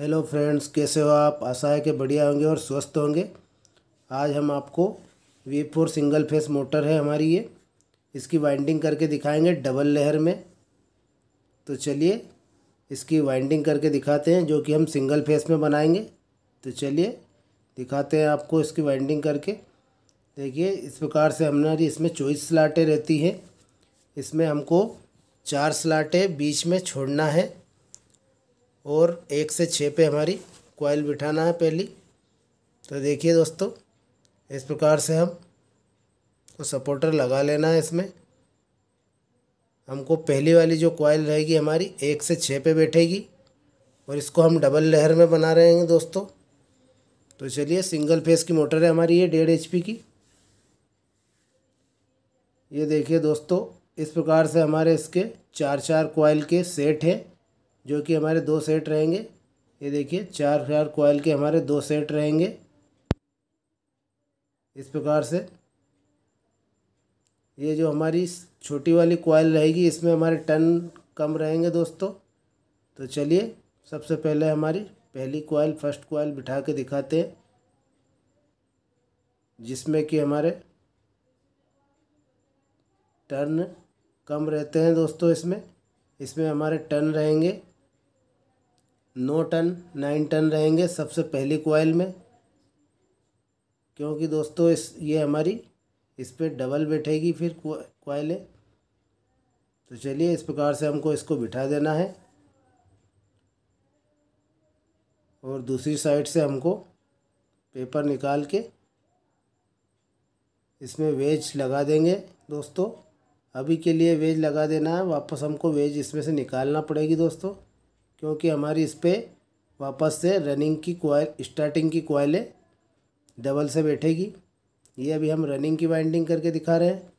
hello friends कैसे हो आप आशा है कि बढ़िया होंगे और स्वस्थ होंगे आज हम आपको V four single phase motor है हमारी ये इसकी वाइंडिंग करके दिखाएंगे डबल लहर में तो चलिए इसकी वाइंडिंग करके दिखाते हैं जो कि हम सिंगल फेस में बनाएंगे तो चलिए दिखाते हैं आपको इसकी वाइंडिंग करके देखिए इस प्रकार से हमारी इसमें चौबीस स्लाटें रहती हैं इसमें हमको चार स्लाटें बीच में छोड़ना है और एक से छः पे हमारी कॉइल बिठाना है पहली तो देखिए दोस्तों इस प्रकार से हम तो सपोर्टर लगा लेना है इसमें हमको पहली वाली जो कॉइल रहेगी हमारी एक से छः पे बैठेगी और इसको हम डबल लहर में बना रहे हैं दोस्तों तो चलिए सिंगल फेस की मोटर है हमारी ये डेढ़ एच की ये देखिए दोस्तों इस प्रकार से हमारे इसके चार चार कॉइल के सेट हैं जो कि हमारे दो सेट रहेंगे ये देखिए चार चार कोयल के हमारे दो सेट रहेंगे इस प्रकार से ये जो हमारी छोटी वाली कोयल रहेगी इसमें हमारे टन कम रहेंगे दोस्तों तो चलिए सबसे पहले हमारी पहली कोयल फर्स्ट कोयल बिठा के दिखाते हैं जिसमें कि हमारे टर्न कम रहते हैं दोस्तों इसमें इसमें हमारे टर्न रहेंगे नौ टन नाइन टन रहेंगे सबसे पहली कोयल में क्योंकि दोस्तों इस ये हमारी इस पर डबल बैठेगी फिर कोयलें तो चलिए इस प्रकार से हमको इसको बिठा देना है और दूसरी साइड से हमको पेपर निकाल के इसमें वेज लगा देंगे दोस्तों अभी के लिए वेज लगा देना है वापस हमको वेज इसमें से निकालना पड़ेगी दोस्तों क्योंकि हमारी इस पर वापस से रनिंग की कोयल स्टार्टिंग की कोयलें डबल से बैठेगी ये अभी हम रनिंग की वाइंडिंग करके दिखा रहे हैं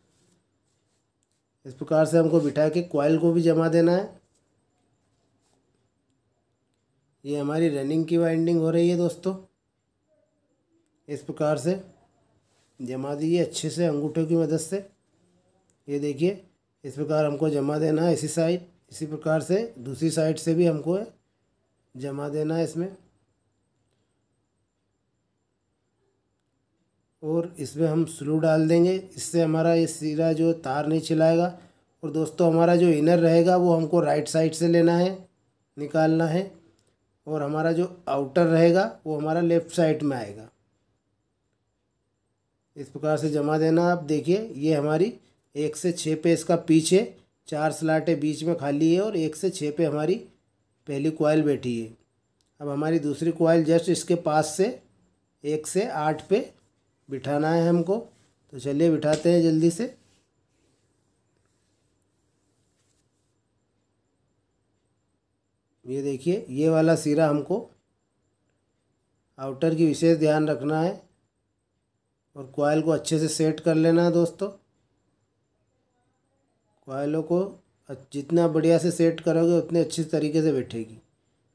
इस प्रकार से हमको बिठा के कोयल को भी जमा देना है ये हमारी रनिंग की वाइंडिंग हो रही है दोस्तों इस प्रकार से जमा दीजिए अच्छे से अंगूठे की मदद से ये देखिए इस प्रकार हमको जमा देना है इसी साइड इसी प्रकार से दूसरी साइड से भी हमको जमा देना है इसमें और इसमें हम स्लू डाल देंगे इससे हमारा ये सीरा जो तार नहीं चलाएगा और दोस्तों हमारा जो इनर रहेगा वो हमको राइट साइड से लेना है निकालना है और हमारा जो आउटर रहेगा वो हमारा लेफ़्ट साइड में आएगा इस प्रकार से जमा देना आप देखिए ये हमारी एक से छः पे इसका पीछे चार स्लाटें बीच में खाली है और एक से छः पे हमारी पहली कोयल बैठी है अब हमारी दूसरी कोयल जस्ट इसके पास से एक से आठ पे बिठाना है हमको तो चलिए बिठाते हैं जल्दी से ये देखिए ये वाला सिरा हमको आउटर की विशेष ध्यान रखना है और कोयल को अच्छे से सेट कर लेना है दोस्तों कॉयलों को जितना बढ़िया से सेट करोगे उतने अच्छी तरीके से बैठेगी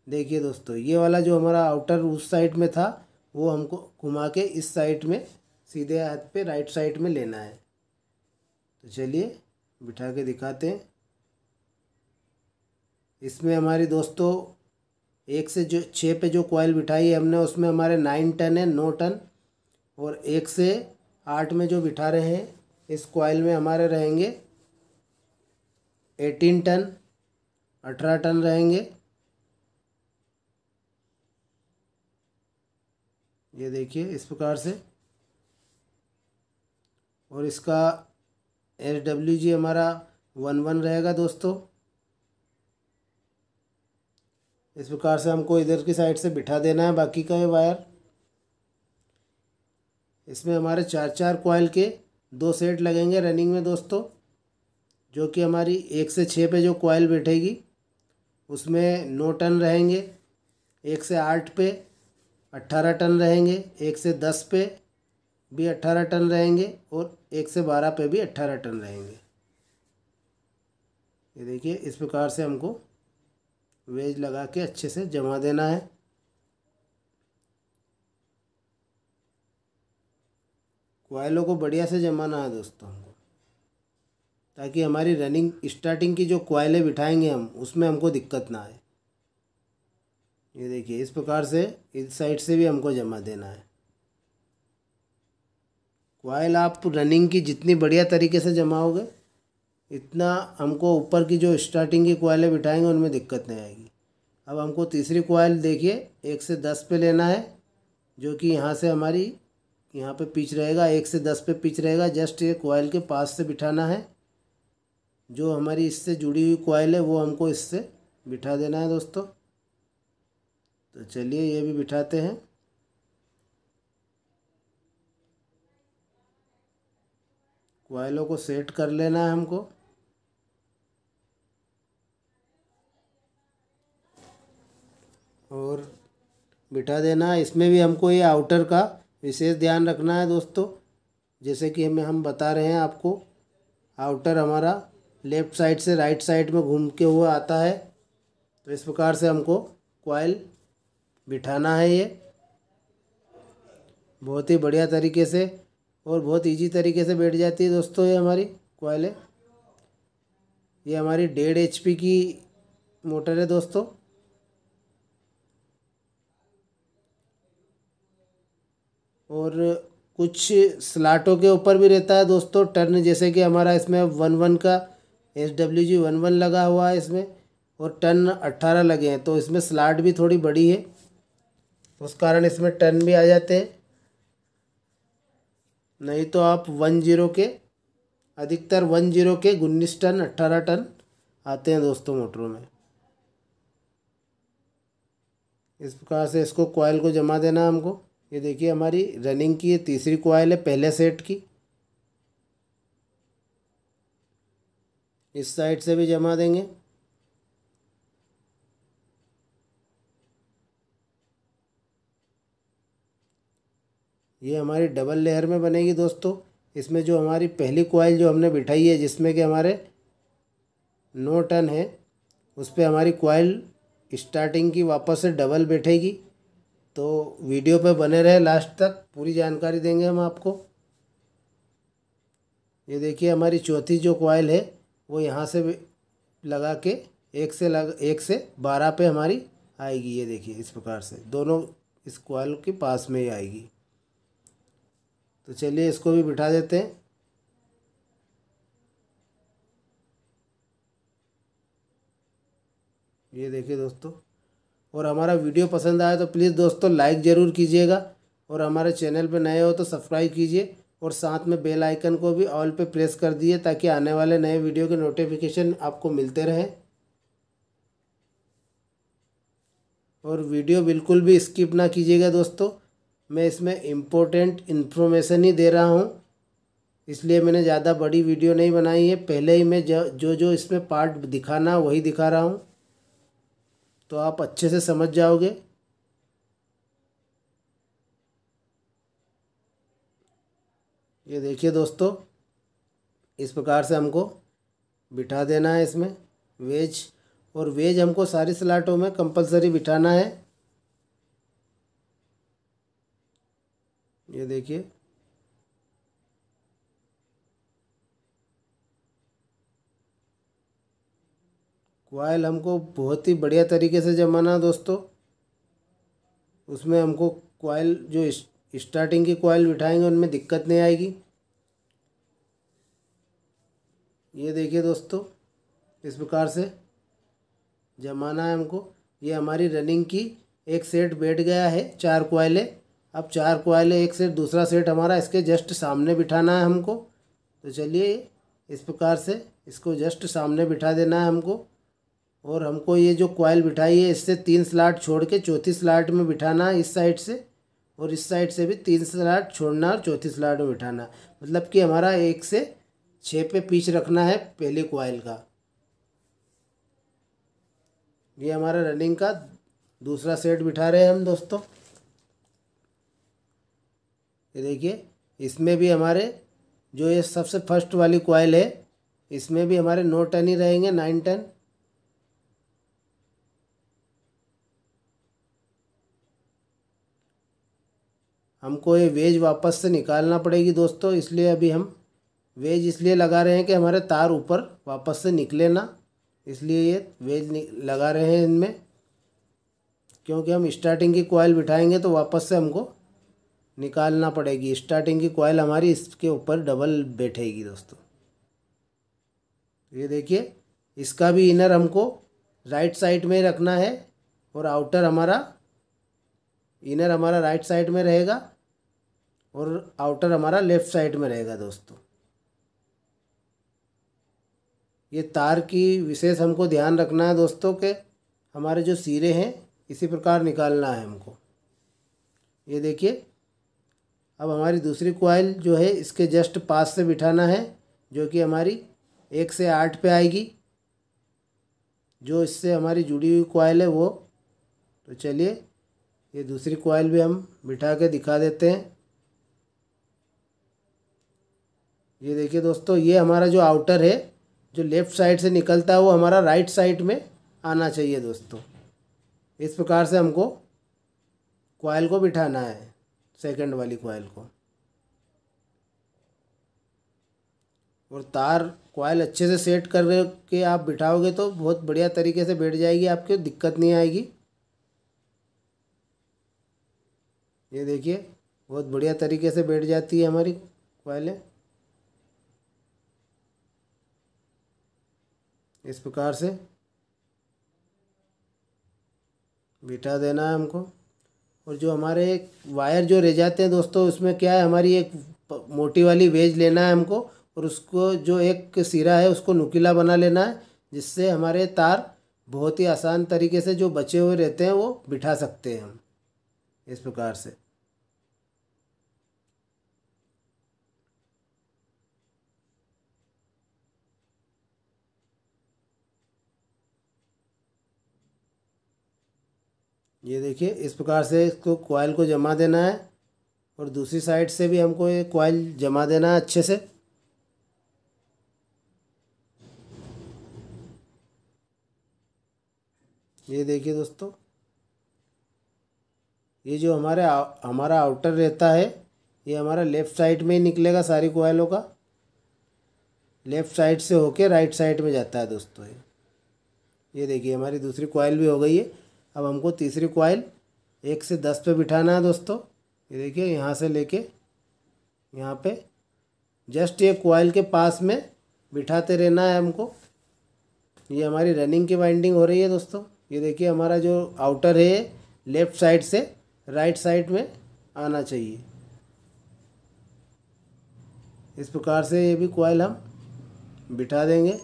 देखिए दोस्तों ये वाला जो हमारा आउटर उस साइड में था वो हमको घुमा के इस साइड में सीधे हाथ पे राइट साइड में लेना है तो चलिए बिठा के दिखाते हैं इसमें हमारी दोस्तों एक से जो छः पे जो कॉयल बिठाई है हमने उसमें हमारे नाइन टन है नौ टन और एक से आठ में जो बिठा रहे हैं इस कॉयल में हमारे रहेंगे एटीन टन अठारह टन रहेंगे ये देखिए इस प्रकार से और इसका एस डब्ल्यू जी हमारा वन वन रहेगा दोस्तों इस प्रकार से हमको इधर की साइड से बिठा देना है बाकी का ये वायर इसमें हमारे चार चार कॉइल के दो सेट लगेंगे रनिंग में दोस्तों जो कि हमारी एक से छः पे जो कॉयल बैठेगी उसमें नौ टन रहेंगे एक से आठ पे अट्ठारह टन रहेंगे एक से दस पे भी अट्ठारह टन रहेंगे और एक से बारह पे भी अट्ठारह टन रहेंगे ये देखिए इस प्रकार से हमको वेज लगा के अच्छे से जमा देना है कोयलों को बढ़िया से जमाना है दोस्तों हमको ताकि हमारी रनिंग स्टार्टिंग की जो क्वाइलें बिठाएंगे हम उसमें हमको दिक्कत ना आए ये देखिए इस प्रकार से इस साइड से भी हमको जमा देना है क्वाइल आप रनिंग की जितनी बढ़िया तरीके से जमाओगे इतना हमको ऊपर की जो स्टार्टिंग की क्वाइलें बिठाएंगे उनमें दिक्कत नहीं आएगी अब हमको तीसरी कोयल देखिए एक से दस पे लेना है जो कि यहाँ से हमारी यहाँ पे पिच रहेगा एक से दस पे पिच रहेगा जस्ट ये क्वाइल के पास से बिठाना है जो हमारी इससे जुड़ी हुई कोयल है वो हमको इससे बिठा देना है दोस्तों तो चलिए ये भी बिठाते हैं कोयलों को सेट कर लेना है हमको और बिठा देना है इसमें भी हमको ये आउटर का विशेष ध्यान रखना है दोस्तों जैसे कि हमें हम बता रहे हैं आपको आउटर हमारा लेफ्ट साइड से राइट साइड में घूम के हुआ आता है तो इस प्रकार से हमको कॉयल बिठाना है ये बहुत ही बढ़िया तरीके से और बहुत इजी तरीके से बैठ जाती है दोस्तों ये हमारी है ये हमारी डेढ़ एच की मोटर है दोस्तों और कुछ स्लाटों के ऊपर भी रहता है दोस्तों टर्न जैसे कि हमारा इसमें वन वन का H W G one one लगा हुआ है इसमें और टन अट्ठारह लगे हैं तो इसमें स्लाट भी थोड़ी बड़ी है उस कारण इसमें टन भी आ जाते हैं नहीं तो आप वन जीरो के अधिकतर वन जीरो के उन्नीस टन अट्ठारह टन आते हैं दोस्तों मोटरों में इस प्रकार से इसको कॉयल को जमा देना हमको ये देखिए हमारी रनिंग की ये तीसरी कॉयल है पहले सेट की इस साइड से भी जमा देंगे ये हमारी डबल लेयर में बनेगी दोस्तों इसमें जो हमारी पहली क्वाइल जो हमने बिठाई है जिसमें कि हमारे नो टन है उस पर हमारी क्वाइल स्टार्टिंग की वापस से डबल बैठेगी तो वीडियो पे बने रहे लास्ट तक पूरी जानकारी देंगे हम आपको ये देखिए हमारी चौथी जो क्वाइल है वो यहाँ से लगा के एक से लग एक से बारह पे हमारी आएगी ये देखिए इस प्रकार से दोनों इस क्वाल के पास में ही आएगी तो चलिए इसको भी बिठा देते हैं ये देखिए दोस्तों और हमारा वीडियो पसंद आया तो प्लीज़ दोस्तों लाइक ज़रूर कीजिएगा और हमारे चैनल पर नए हो तो सब्सक्राइब कीजिए और साथ में बेल आइकन को भी ऑल पे प्रेस कर दिए ताकि आने वाले नए वीडियो के नोटिफिकेशन आपको मिलते रहे और वीडियो बिल्कुल भी स्किप ना कीजिएगा दोस्तों मैं इसमें इम्पोर्टेंट इन्फॉर्मेशन ही दे रहा हूँ इसलिए मैंने ज़्यादा बड़ी वीडियो नहीं बनाई है पहले ही मैं जो जो इसमें पार्ट दिखाना वही दिखा रहा हूँ तो आप अच्छे से समझ जाओगे ये देखिए दोस्तों इस प्रकार से हमको बिठा देना है इसमें वेज और वेज हमको सारी सलाटों में कंपलसरी बिठाना है ये देखिए क्वाइल हमको बहुत ही बढ़िया तरीके से जमाना दोस्तों उसमें हमको क्वाइल जो इस स्टार्टिंग की कॉयल बिठाएंगे उनमें दिक्कत नहीं आएगी ये देखिए दोस्तों इस प्रकार से जमाना है हमको ये हमारी रनिंग की एक सेट बैठ गया है चार कोयले अब चार कोयले एक सेट दूसरा सेट हमारा इसके जस्ट सामने बिठाना है हमको तो चलिए इस प्रकार से इसको जस्ट सामने बिठा देना है हमको और हमको ये जो कोयल बिठाई है इससे तीन स्लाट छोड़ के चौथी स्लाट में बिठाना है इस साइड से और इस साइड से भी तीन स्लाट छोड़ना और चौथी स्लाट में बिठाना मतलब कि हमारा एक से छः पे पीच रखना है पहले कोयल का ये हमारा रनिंग का दूसरा सेट बिठा रहे हैं हम दोस्तों ये देखिए इसमें भी हमारे जो ये सबसे फर्स्ट वाली कोयल है इसमें भी हमारे नौ टन ही रहेंगे नाइन टन हमको ये वेज वापस से निकालना पड़ेगी दोस्तों इसलिए अभी हम वेज इसलिए लगा रहे हैं कि हमारे तार ऊपर वापस से निकले ना इसलिए ये वेज लगा रहे हैं इनमें क्योंकि हम स्टार्टिंग की कोयल बिठाएंगे तो वापस से हमको निकालना पड़ेगी स्टार्टिंग की कोयल हमारी इसके ऊपर डबल बैठेगी दोस्तों ये देखिए इसका भी इनर हमको राइट साइड में रखना है और आउटर हमारा इनर हमारा राइट साइड में रहेगा और आउटर हमारा लेफ़्ट साइड में रहेगा दोस्तों ये तार की विशेष हमको ध्यान रखना है दोस्तों के हमारे जो सिरे हैं इसी प्रकार निकालना है हमको ये देखिए अब हमारी दूसरी क्वाइल जो है इसके जस्ट पास से बिठाना है जो कि हमारी एक से आठ पे आएगी जो इससे हमारी जुड़ी हुई क्वाइल है वो तो चलिए ये दूसरी कॉइल भी हम बिठा के दिखा देते हैं ये देखिए दोस्तों ये हमारा जो आउटर है जो लेफ़्ट साइड से निकलता है वो हमारा राइट साइड में आना चाहिए दोस्तों इस प्रकार से हमको कॉइल को बिठाना है सेकंड वाली कॉइल को और तार कॉइल अच्छे से सेट करके आप बिठाओगे तो बहुत बढ़िया तरीके से बैठ जाएगी आपको दिक्कत नहीं आएगी ये देखिए बहुत बढ़िया तरीके से बैठ जाती है हमारी कोयलें इस प्रकार से बिठा देना है हमको और जो हमारे वायर जो रह जाते हैं दोस्तों उसमें क्या है हमारी एक मोटी वाली वेज लेना है हमको और उसको जो एक सिरा है उसको नुकीला बना लेना है जिससे हमारे तार बहुत ही आसान तरीके से जो बचे हुए रहते हैं वो बिठा सकते हैं हम इस प्रकार से ये देखिए इस प्रकार से इसको कोयल को जमा देना है और दूसरी साइड से भी हमको ये कोयल जमा देना है अच्छे से ये देखिए दोस्तों ये जो हमारे आ, हमारा आउटर रहता है ये हमारा लेफ़्ट साइड में ही निकलेगा सारी कोयलों का लेफ़्ट साइड से होके राइट साइड में जाता है दोस्तों ये ये देखिए हमारी दूसरी कोयल भी हो गई है अब हमको तीसरी कॉइल एक से दस पे बिठाना है दोस्तों ये देखिए यहाँ से लेके यहाँ पर जस्ट ये कॉइल के पास में बिठाते रहना है हमको ये हमारी रनिंग की वाइंडिंग हो रही है दोस्तों ये देखिए हमारा जो आउटर है लेफ़्ट साइड से राइट साइड में आना चाहिए इस प्रकार से ये भी कॉइल हम बिठा देंगे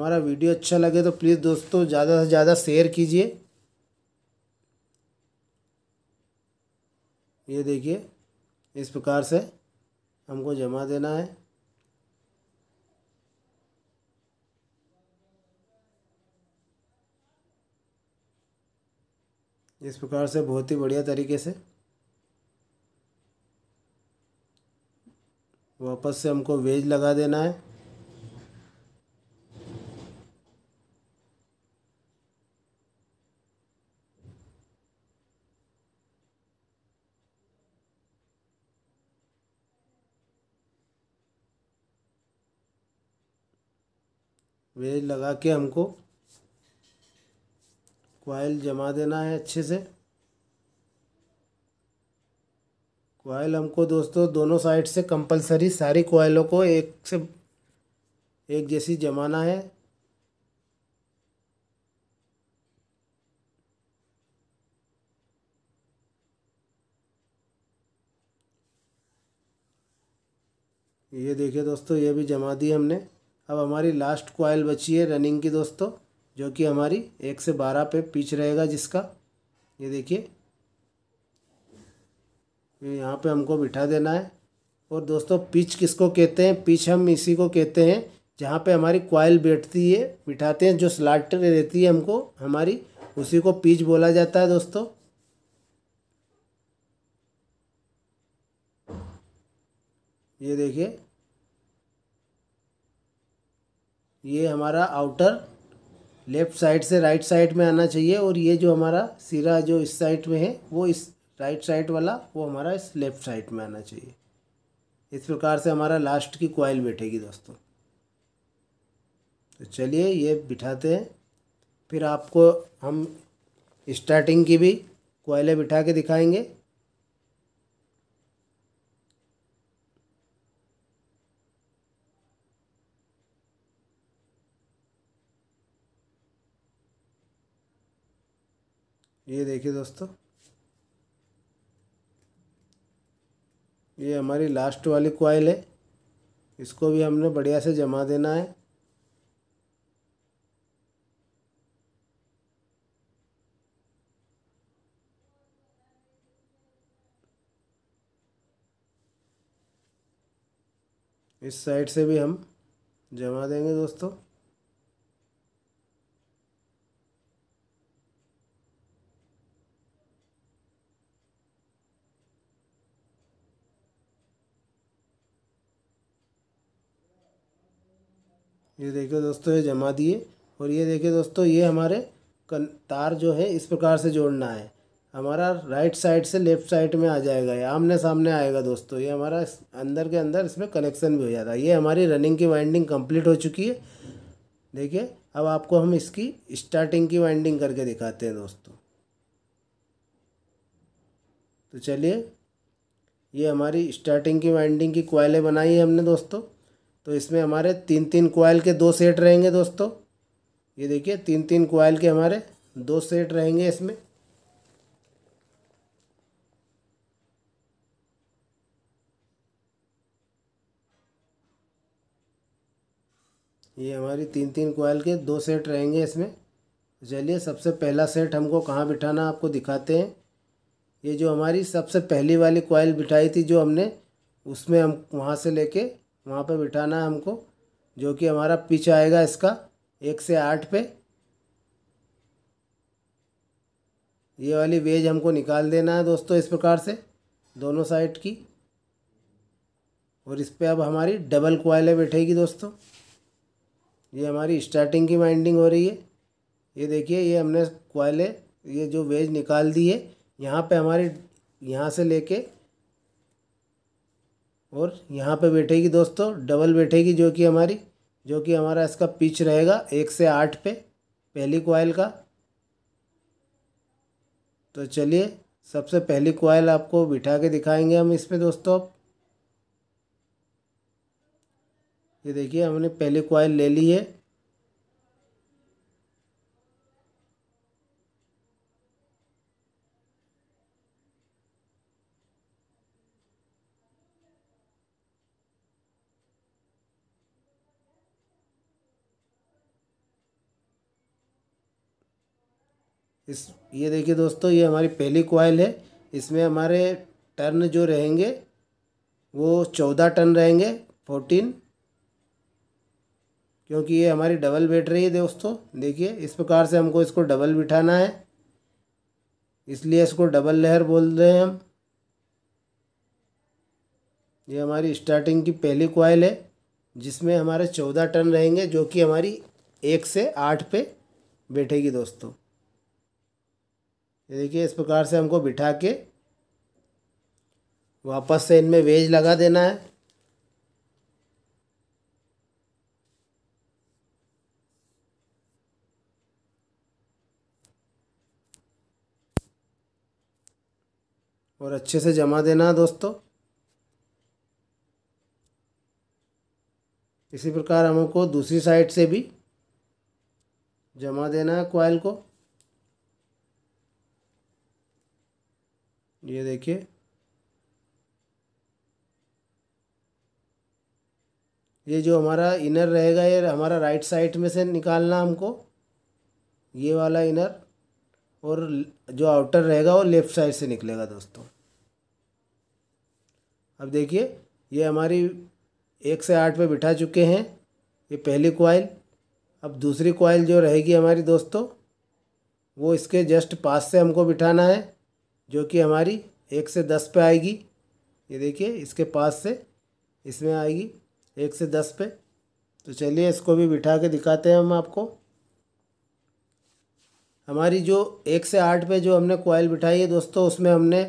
हमारा वीडियो अच्छा लगे तो प्लीज़ दोस्तों ज़्यादा से ज़्यादा शेयर कीजिए ये देखिए इस प्रकार से हमको जमा देना है इस प्रकार से बहुत ही बढ़िया तरीके से वापस से हमको वेज लगा देना है वेज लगा के हमको क्वाइल जमा देना है अच्छे से क्वाइल हमको दोस्तों दोनों साइड से कंपलसरी सारी क्वाइलों को एक से एक जैसी जमाना है ये देखिए दोस्तों ये भी जमा दी हमने अब हमारी लास्ट क्वाइल बची है रनिंग की दोस्तों जो कि हमारी एक से बारह पे पिच रहेगा जिसका ये देखिए यहाँ पे हमको बिठा देना है और दोस्तों पिच किसको कहते हैं पिच हम इसी को कहते हैं जहाँ पे हमारी क्वाइल बैठती है बिठाते हैं जो स्लाट रहती है हमको हमारी उसी को पिच बोला जाता है दोस्तों ये देखिए ये हमारा आउटर लेफ़्ट साइड से राइट साइड में आना चाहिए और ये जो हमारा सिरा जो इस साइड में है वो इस राइट साइड वाला वो हमारा इस लेफ़्ट साइड में आना चाहिए इस प्रकार से हमारा लास्ट की कॉइल बैठेगी दोस्तों तो चलिए ये बिठाते हैं फिर आपको हम स्टार्टिंग की भी कोयले बिठा के दिखाएंगे ये देखिए दोस्तों ये हमारी लास्ट वाली क्वाइल है इसको भी हमने बढ़िया से जमा देना है इस साइड से भी हम जमा देंगे दोस्तों ये देखिए दोस्तों ये जमा दिए और ये देखिए दोस्तों ये हमारे कन तार जो है इस प्रकार से जोड़ना है हमारा राइट साइड से लेफ्ट साइड में आ जाएगा ये आमने सामने आएगा दोस्तों ये हमारा अंदर के अंदर इसमें कनेक्शन भी हो जाता है ये हमारी रनिंग की वाइंडिंग कंप्लीट हो चुकी है देखिए अब आपको हम इसकी स्टार्टिंग की वाइंडिंग करके दिखाते हैं दोस्तों तो चलिए ये हमारी स्टार्टिंग की वाइंडिंग की क्वाइलें बनाई है हमने दोस्तों तो इसमें हमारे तीन तीन कोयल के दो सेट रहेंगे दोस्तों ये देखिए तीन तीन कोयल के हमारे दो सेट रहेंगे इसमें ये हमारी तीन तीन कोयल के दो सेट रहेंगे इसमें चलिए सबसे पहला सेट हमको कहाँ बिठाना आपको दिखाते हैं ये जो हमारी सबसे पहली वाली कोयल बिठाई थी जो हमने उसमें हम वहाँ से लेके वहाँ पे बिठाना है हमको जो कि हमारा पिच आएगा इसका एक से आठ पे ये वाली वेज हमको निकाल देना है दोस्तों इस प्रकार से दोनों साइड की और इस पर अब हमारी डबल क्वाइलें बैठेगी दोस्तों ये हमारी स्टार्टिंग की वाइंडिंग हो रही है ये देखिए ये हमने क्वाइलें ये जो वेज निकाल दी है यहाँ पे हमारी यहाँ से लेके और यहाँ पे बैठेगी दोस्तों डबल बैठेगी जो कि हमारी जो कि हमारा इसका पिच रहेगा एक से आठ पे पहली कोयल का तो चलिए सबसे पहली कोयल आपको बिठा के दिखाएंगे हम इसमें दोस्तों अब ये देखिए हमने पहली कोयल ले ली है इस ये देखिए दोस्तों ये हमारी पहली कोयल है इसमें हमारे टर्न जो रहेंगे वो चौदह टन रहेंगे फोर्टीन क्योंकि ये हमारी डबल बैठ रही है दोस्तों देखिए इस प्रकार से हमको इसको डबल बिठाना है इसलिए इसको डबल लहर बोल रहे हैं हम ये हमारी स्टार्टिंग की पहली क्वाइल है जिसमें हमारे चौदह टन रहेंगे जो कि हमारी एक से आठ पे बैठेगी दोस्तों ये देखिए इस प्रकार से हमको बिठा के वापस से इनमें वेज लगा देना है और अच्छे से जमा देना है दोस्तों इसी प्रकार हमको दूसरी साइड से भी जमा देना है क्वाइल को ये देखिए ये जो हमारा इनर रहेगा ये हमारा राइट साइड में से निकालना हमको ये वाला इनर और जो आउटर रहेगा वो लेफ़्ट साइड से निकलेगा दोस्तों अब देखिए ये हमारी एक से आठ पे बिठा चुके हैं ये पहली क्वाइल अब दूसरी क्वाइल जो रहेगी हमारी दोस्तों वो इसके जस्ट पास से हमको बिठाना है जो कि हमारी एक से दस पे आएगी ये देखिए इसके पास से इसमें आएगी एक से दस पे तो चलिए इसको भी बिठा के दिखाते हैं हम आपको हमारी जो एक से आठ पे जो हमने कोयल बिठाई है दोस्तों उसमें हमने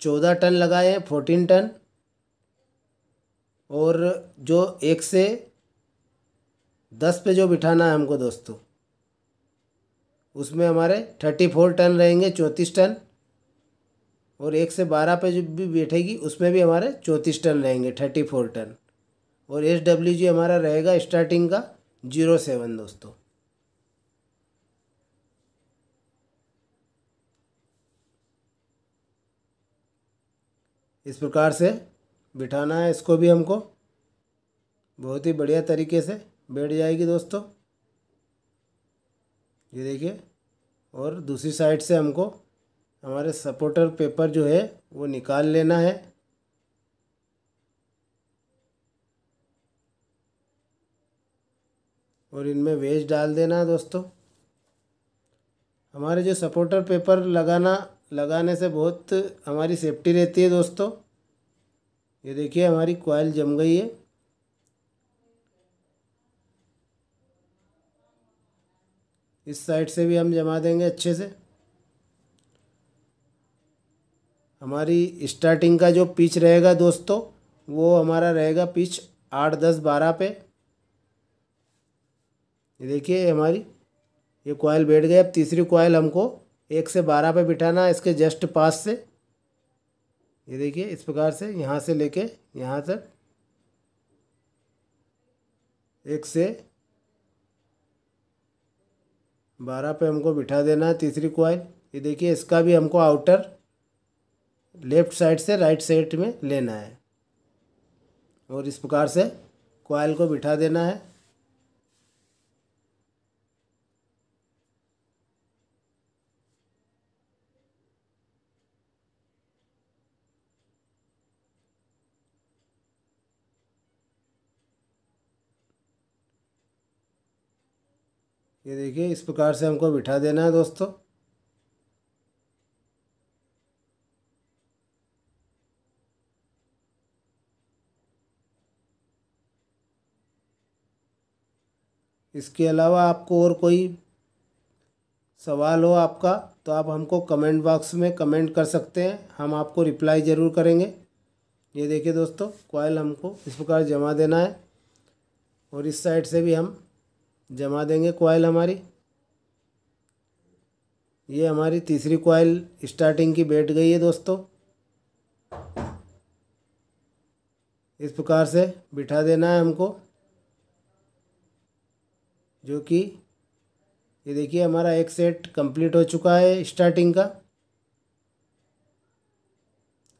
चौदह टन लगाए हैं फोर्टीन टन और जो एक से दस पे जो बिठाना है हमको दोस्तों उसमें हमारे थर्टी फोर टन रहेंगे चौंतीस टन और एक से बारह पे जो भी बैठेगी उसमें भी हमारे चौंतीस टन रहेंगे थर्टी फोर टन और एस डब्ल्यू जी हमारा रहेगा स्टार्टिंग का जीरो सेवन दोस्तों इस प्रकार से बिठाना है इसको भी हमको बहुत ही बढ़िया तरीके से बैठ जाएगी दोस्तों ये देखिए और दूसरी साइड से हमको हमारे सपोर्टर पेपर जो है वो निकाल लेना है और इनमें वेज डाल देना है दोस्तों हमारे जो सपोर्टर पेपर लगाना लगाने से बहुत हमारी सेफ्टी रहती है दोस्तों ये देखिए हमारी कॉयल जम गई है इस साइड से भी हम जमा देंगे अच्छे से हमारी स्टार्टिंग का जो पिच रहेगा दोस्तों वो हमारा रहेगा पिच आठ दस बारह पे ये देखिए हमारी ये कॉयल बैठ गई अब तीसरी कॉयल हमको एक से बारह पे बिठाना है इसके जस्ट पास से ये देखिए इस प्रकार से यहाँ से लेके यहाँ तक एक से बारह पे हमको बिठा देना है तीसरी कॉयल ये देखिए इसका भी हमको आउटर लेफ्ट साइड से राइट साइड में लेना है और इस प्रकार से कोयल को बिठा देना है ये देखिए इस प्रकार से हमको बिठा देना है दोस्तों इसके अलावा आपको और कोई सवाल हो आपका तो आप हमको कमेंट बॉक्स में कमेंट कर सकते हैं हम आपको रिप्लाई ज़रूर करेंगे ये देखिए दोस्तों कॉयल हमको इस प्रकार जमा देना है और इस साइड से भी हम जमा देंगे कॉयल हमारी ये हमारी तीसरी कॉयल स्टार्टिंग की बैठ गई है दोस्तों इस प्रकार से बिठा देना है हमको जो कि ये देखिए हमारा एक सेट कंप्लीट हो चुका है स्टार्टिंग का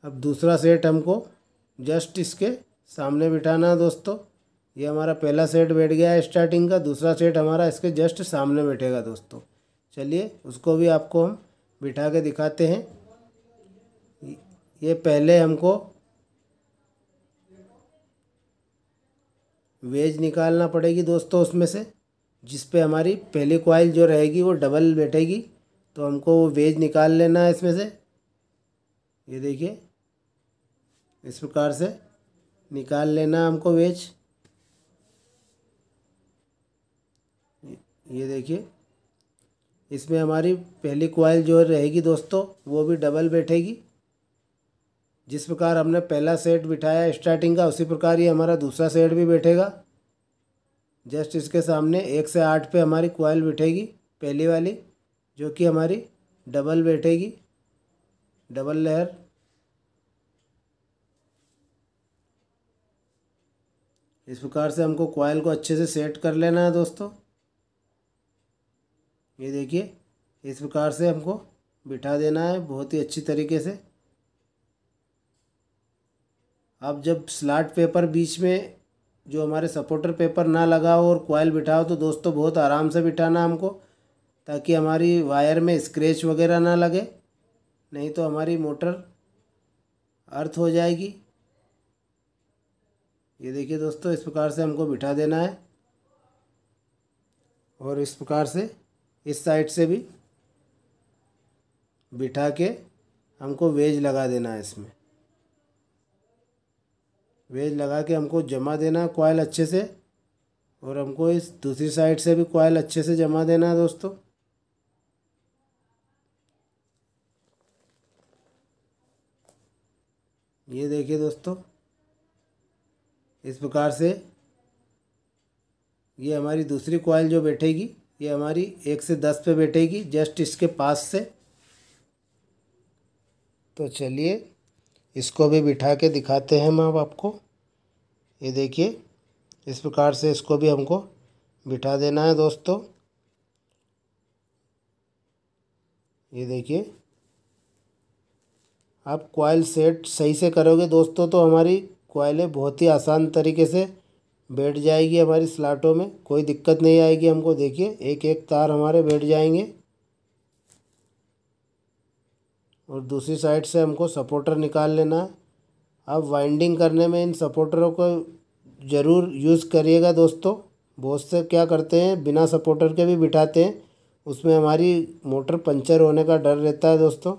अब दूसरा सेट हमको जस्ट इसके सामने बिठाना है दोस्तों ये हमारा पहला सेट बैठ गया है स्टार्टिंग का दूसरा सेट हमारा इसके जस्ट सामने बैठेगा दोस्तों चलिए उसको भी आपको हम बिठा के दिखाते हैं ये पहले हमको वेज निकालना पड़ेगी दोस्तों उसमें से जिस पे हमारी पहली कॉइल जो रहेगी वो डबल बैठेगी तो हमको वो वेज निकाल लेना है इसमें से ये देखिए इस प्रकार से निकाल लेना हमको वेज ये देखिए इसमें हमारी पहली कॉइल जो रहेगी दोस्तों वो भी डबल बैठेगी जिस प्रकार हमने पहला सेट बिठाया स्टार्टिंग का उसी प्रकार ये हमारा दूसरा सेट भी बैठेगा जस्ट इसके सामने एक से आठ पे हमारी कोयल बैठेगी पहली वाली जो कि हमारी डबल बैठेगी डबल लेयर इस प्रकार से हमको कोयल को अच्छे से सेट कर लेना है दोस्तों ये देखिए इस प्रकार से हमको बिठा देना है बहुत ही अच्छी तरीके से आप जब स्लाट पेपर बीच में जो हमारे सपोर्टर पेपर ना लगाओ और कोयल बिठाओ तो दोस्तों बहुत आराम से बिठाना हमको ताकि हमारी वायर में स्क्रैच वगैरह ना लगे नहीं तो हमारी मोटर अर्थ हो जाएगी ये देखिए दोस्तों इस प्रकार से हमको बिठा देना है और इस प्रकार से इस साइड से भी बिठा के हमको वेज लगा देना है इसमें वेज लगा के हमको जमा देना कॉयल अच्छे से और हमको इस दूसरी साइड से भी कॉयल अच्छे से जमा देना है दोस्तों ये देखिए दोस्तों इस प्रकार से ये हमारी दूसरी कॉयल जो बैठेगी ये हमारी एक से दस पे बैठेगी जस्ट इसके पास से तो चलिए इसको भी बिठा के दिखाते हैं हम आपको ये देखिए इस प्रकार से इसको भी हमको बिठा देना है दोस्तों ये देखिए आप क्वाइल सेट सही से करोगे दोस्तों तो हमारी क्वाइलें बहुत ही आसान तरीके से बैठ जाएगी हमारी स्लाटों में कोई दिक्कत नहीं आएगी हमको देखिए एक एक तार हमारे बैठ जाएंगे और दूसरी साइड से हमको सपोर्टर निकाल लेना है अब वाइंडिंग करने में इन सपोर्टरों को ज़रूर यूज़ करिएगा दोस्तों बहुत से क्या करते हैं बिना सपोर्टर के भी बिठाते हैं उसमें हमारी मोटर पंचर होने का डर रहता है दोस्तों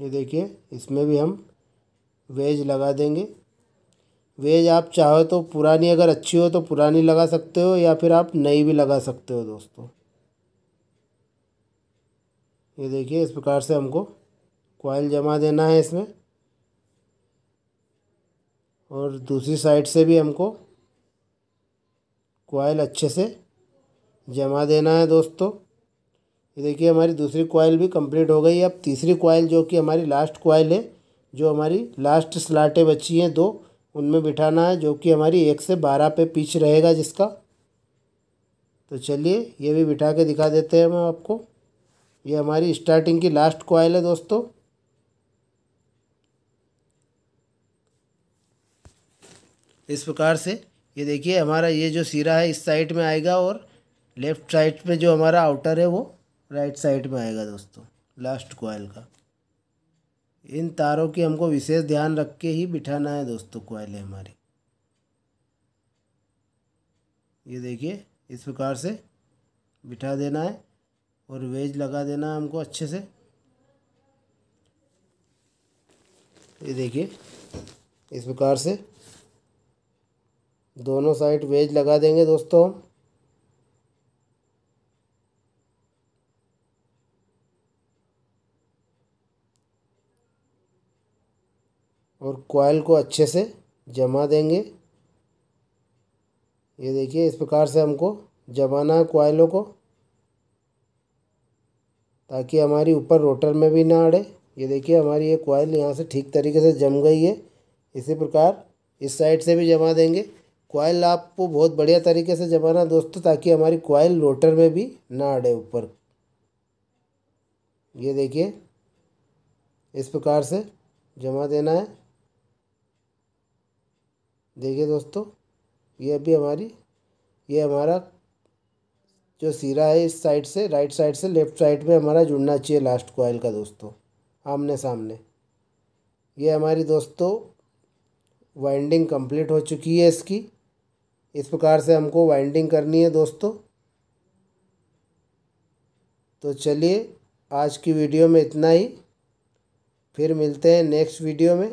ये देखिए इसमें भी हम वेज लगा देंगे वेज आप चाहो तो पुरानी अगर अच्छी हो तो पुरानी लगा सकते हो या फिर आप नई भी लगा सकते हो दोस्तों ये देखिए इस प्रकार से हमको कॉयल जमा देना है इसमें और दूसरी साइड से भी हमको कॉयल अच्छे से जमा देना है दोस्तों ये देखिए हमारी दूसरी कॉयल भी कंप्लीट हो गई अब तीसरी कॉयल जो कि हमारी लास्ट कॉयल है जो हमारी लास्ट स्लाटें बची हैं दो उनमें बिठाना है जो कि हमारी एक से बारह पे पिच रहेगा जिसका तो चलिए ये भी बिठा के दिखा देते हैं हम आपको ये हमारी स्टार्टिंग की लास्ट कॉयल है दोस्तों इस प्रकार से ये देखिए हमारा ये जो सिरा है इस साइड में आएगा और लेफ़्ट साइड में जो हमारा आउटर है वो राइट साइड में आएगा दोस्तों लास्ट कॉयल का इन तारों की हमको विशेष ध्यान रख के ही बिठाना है दोस्तों कोयले हमारे ये देखिए इस प्रकार से बिठा देना है और वेज लगा देना है हमको अच्छे से ये देखिए इस प्रकार से दोनों साइड वेज लगा देंगे दोस्तों हम कॉयल को अच्छे से जमा देंगे ये देखिए इस प्रकार से हमको जमाना है कॉयलों को ताकि हमारी ऊपर रोटर में भी ना अड़े ये देखिए हमारी ये कॉयल यहाँ से ठीक तरीके से जम गई है इसी प्रकार इस साइड से भी जमा देंगे कॉयल आपको बहुत बढ़िया तरीके से जमाना दोस्तों ताकि हमारी कॉयल रोटर में भी ना अड़े ऊपर ये देखिए इस प्रकार से जमा देना है देखिए दोस्तों ये अभी हमारी ये हमारा जो सीरा है इस साइड से राइट साइड से लेफ़्ट साइड में हमारा जुड़ना चाहिए लास्ट कोयल का दोस्तों आमने सामने ये हमारी दोस्तों वाइंडिंग कंप्लीट हो चुकी है इसकी इस प्रकार से हमको वाइंडिंग करनी है दोस्तों तो चलिए आज की वीडियो में इतना ही फिर मिलते हैं नेक्स्ट वीडियो में